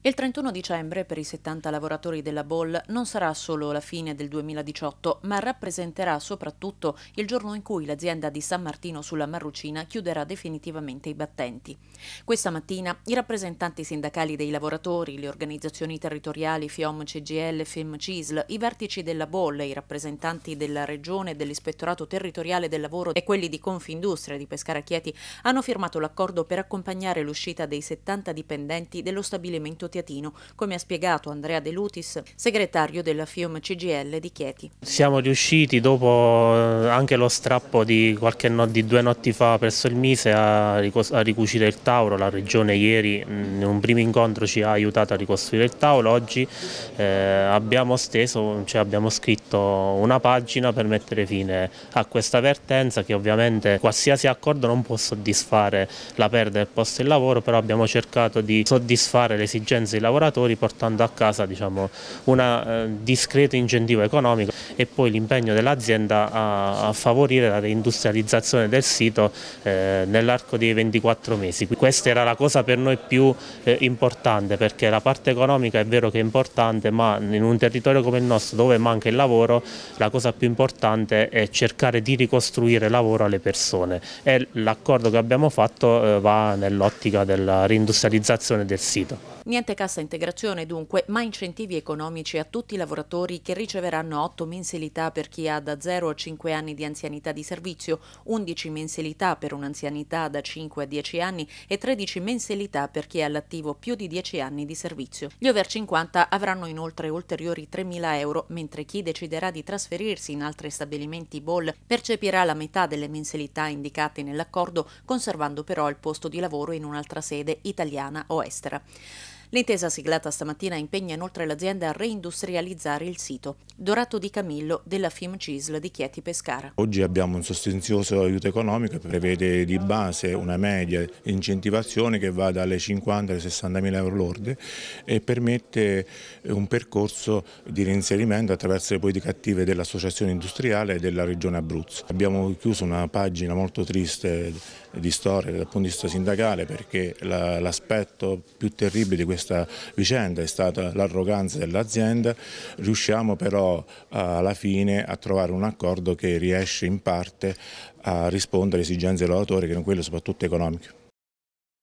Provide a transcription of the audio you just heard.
Il 31 dicembre per i 70 lavoratori della Ball non sarà solo la fine del 2018, ma rappresenterà soprattutto il giorno in cui l'azienda di San Martino sulla Marrucina chiuderà definitivamente i battenti. Questa mattina i rappresentanti sindacali dei lavoratori, le organizzazioni territoriali FIOM, CGL, FEM, CISL, i vertici della Ball, i rappresentanti della Regione, dell'Ispettorato Territoriale del Lavoro e quelli di Confindustria di Pescara Chieti hanno firmato l'accordo per accompagnare l'uscita dei 70 dipendenti dello stabilimento Teatino, come ha spiegato Andrea De Lutis, segretario della FIOM CGL di Chieti. Siamo riusciti dopo eh, anche lo strappo di, qualche no, di due notti fa presso il Mise a, a ricucire il tavolo, la regione ieri in un primo incontro ci ha aiutato a ricostruire il tavolo, oggi eh, abbiamo steso, cioè abbiamo scritto una pagina per mettere fine a questa vertenza che ovviamente qualsiasi accordo non può soddisfare la perdita del posto di lavoro, però abbiamo cercato di soddisfare l'esigenza efficienza i lavoratori portando a casa diciamo, un eh, discreto incentivo economico e poi l'impegno dell'azienda a, a, favorire la reindustrializzazione del sito eh, nell'arco dei 24 mesi. Questa era la cosa per noi più eh, importante perché la parte economica è vero che è importante ma in un territorio come il nostro dove manca il lavoro la cosa più importante è cercare di ricostruire lavoro alle persone e l'accordo che abbiamo fatto eh, va nell'ottica della reindustrializzazione del sito. Niente cassa integrazione dunque, ma incentivi economici a tutti i lavoratori che riceveranno 8 mensilità per chi ha da 0 a 5 anni di anzianità di servizio, 11 mensilità per un'anzianità da 5 a 10 anni e 13 mensilità per chi è all'attivo più di 10 anni di servizio. Gli over 50 avranno inoltre ulteriori 3.000 euro, mentre chi deciderà di trasferirsi in altri stabilimenti BOL percepirà la metà delle mensilità indicate nell'accordo, conservando però il posto di lavoro in un'altra sede italiana o estera. L'intesa siglata stamattina impegna inoltre l'azienda a reindustrializzare il sito. Dorato Di Camillo della FIM CISL di Chieti Pescara. Oggi abbiamo un sostanzioso aiuto economico che prevede di base una media incentivazione che va dalle 50 alle 60 mila euro lorde e permette eh, un percorso di reinserimento attraverso le politiche attive dell'associazione industriale e della regione Abruzzo. Abbiamo chiuso una pagina molto triste di storia dal punto di vista sindacale perché l'aspetto più terribile di questo questa vicenda è stata l'arroganza dell'azienda, riusciamo però eh, alla fine a trovare un accordo che riesce in parte a rispondere alle esigenze dell'autore che sono quelle soprattutto economiche.